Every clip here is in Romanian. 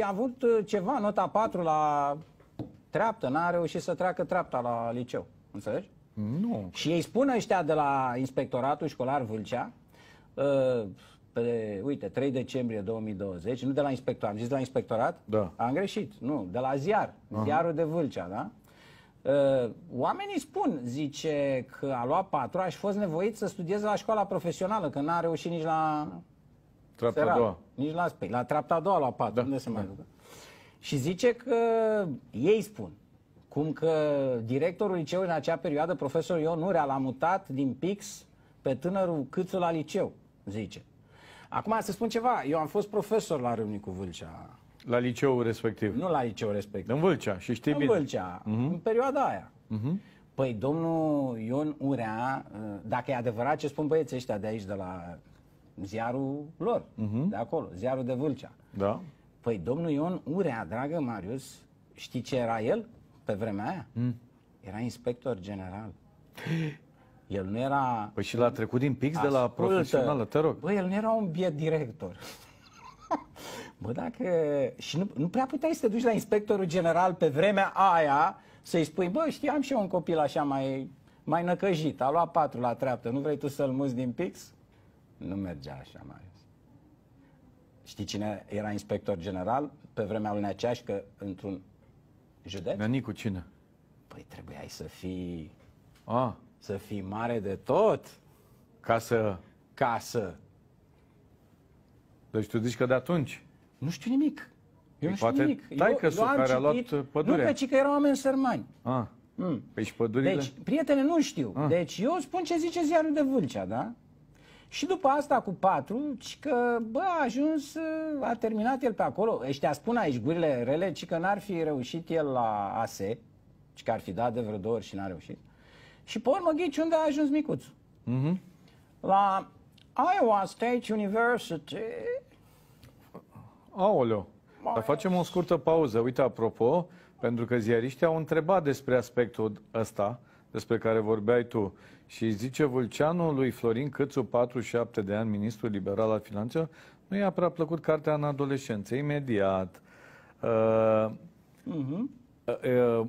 a avut uh, ceva, nota 4 la treaptă, n-a reușit să treacă treapta la liceu. Înțelegi? Nu. Și ei spun ăștia de la Inspectoratul Școlar Vâlcea, uh, pe, uite, 3 decembrie 2020, nu de la inspector, am zis de la inspectorat? Da. Am greșit, nu, de la ziar, Aha. ziarul de Vâlcea, da? Uh, oamenii spun, zice, că a luat patru aș fost nevoit să studieze la școala profesională, că n-a reușit nici la Trapta a doua. Nici la, pe, la trapta a doua, la patru, da. unde se da. mai ducă. Și zice că ei spun cum că directorul liceului în acea perioadă, profesorul Ion Nurea, l-a mutat din Pix pe tânărul Câțu la liceu, zice. Acum să spun ceva, eu am fost profesor la Râmnicu Vâlcea. La liceul respectiv? Nu la liceul respectiv. În Vâlcea și știi în bine. În Vâlcea, uh-huh. în perioada aia. Uh-huh. Păi domnul Ion Urea, ă, dacă e adevărat ce spun băieții ăștia de aici, de la ziarul lor, uh-huh. de acolo, ziarul de Vâlcea. Da. Păi domnul Ion Urea, dragă Marius, știi ce era el pe vremea aia? Mm. Era inspector general. El nu era... Păi și l-a trecut din pix Ascultă. de la profesională, te rog. Băi, el nu era un biet director. Bă, dacă... Și nu, nu prea puteai să te duci la inspectorul general pe vremea aia să-i spui, bă, știam și eu un copil așa mai, mai năcăjit, a luat patru la treaptă, nu vrei tu să-l muți din pix? Nu mergea așa mai Știi cine era inspector general pe vremea lui Neaceaș, într-un județ? Nănicu cine? Păi trebuiai să fii... A. Ah. Să fii mare de tot. Ca să... Ca să... Deci tu zici că de atunci... Nu știu nimic. Eu păi nu știu nimic. Eu, eu am care citit, a luat pădurea. Nu, că, că erau oameni sărmani. A. Ah. Mm. Păi și pădurile? Deci, prietene, nu știu. A. Ah. Deci eu spun ce zice ziarul de Vâlcea, da? Și după asta cu patru, ci că bă, a ajuns, a terminat el pe acolo. Ăștia spun aici gurile rele, ci că n-ar fi reușit el la AS, ci că ar fi dat de vreo două ori și n-a reușit. Și pe urmă ghici unde a ajuns micuțul. Mm-hmm. La Iowa State University. Aoleo, dar facem o scurtă pauză. Uite, apropo, pentru că ziariștii au întrebat despre aspectul ăsta despre care vorbeai tu. Și zice Vulceanu lui Florin Cățu, 47 de ani, ministru liberal al finanțelor, nu i-a prea plăcut cartea în adolescență, imediat. Uh, uh-huh. uh, uh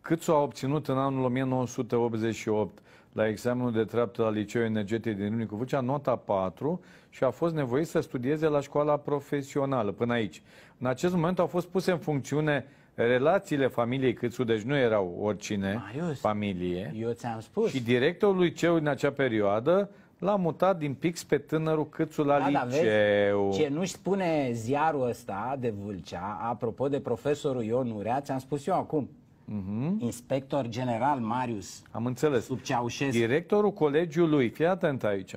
Cățu a obținut în anul 1988 la examenul de treaptă la Liceul Energetic din Unicu Vâlcea nota 4 și a fost nevoit să studieze la școala profesională până aici. În acest moment au fost puse în funcțiune relațiile familiei Câțu, deci nu erau oricine Marius, ah, familie. Eu ți-am spus. Și directorul lui Ceu în acea perioadă l-a mutat din pix pe tânărul Câțu la da, liceu. Da, vezi? Ce nu spune ziarul ăsta de Vâlcea, apropo de profesorul Ion Urea, ți-am spus eu acum. Mm-hmm. Inspector general Marius. Am înțeles. Sub Ceaușescu. Directorul colegiului, fii atent aici,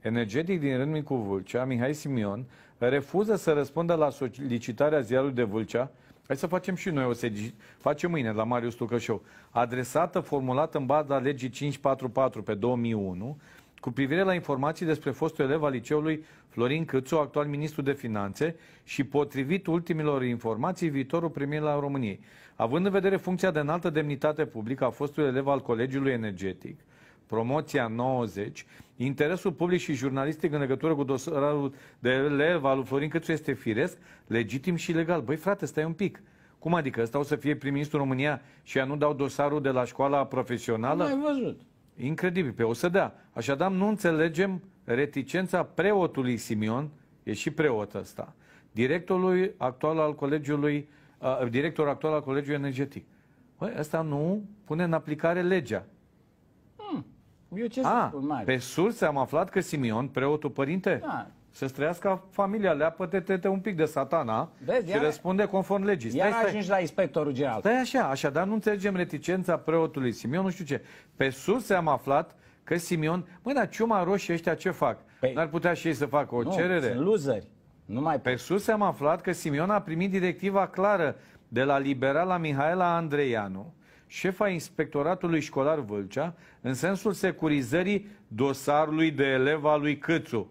energetic din rând cu Vâlcea, Mihai Simion, refuză să răspundă la solicitarea ziarului de Vâlcea Hai să facem și noi o sedici. Facem mâine la Marius Tucășov. Adresată, formulată în baza legii 544 pe 2001, cu privire la informații despre fostul elev al liceului Florin Câțu, actual ministru de finanțe, și potrivit ultimilor informații, viitorul primit la României. Având în vedere funcția de înaltă demnitate publică a fostului elev al Colegiului Energetic, Promoția 90, interesul public și jurnalistic în legătură cu dosarul de al lui Florin Cățu este firesc, legitim și legal. Băi frate, stai un pic. Cum adică? o să fie prim-ministru în România și ea nu dau dosarul de la școala profesională? Nu ai văzut. Incredibil, pe o să dea. Așadar, nu înțelegem reticența preotului Simion, e și preot ăsta, directorului actual al colegiului, uh, directorul actual al colegiului energetic. Băi, ăsta nu pune în aplicare legea. Eu ce A, ah, mare. Pe surse am aflat că Simion, preotul părinte, da. să străiască familia, leapă te un pic de satana Vezi, și iar, răspunde conform legii. Stai, iar stai, ajungi la inspectorul general. Stai așa, așadar nu înțelegem reticența preotului Simion, nu știu ce. Pe surse am aflat că Simion, măi, dar ciuma roșie ăștia ce fac? Păi, N-ar putea și ei să facă o nu, cerere? sunt luzări. Numai pe surse am aflat că Simion a primit directiva clară de la liberala Mihaela Andreianu, șefa inspectoratului școlar Vâlcea în sensul securizării dosarului de eleva lui Câțu.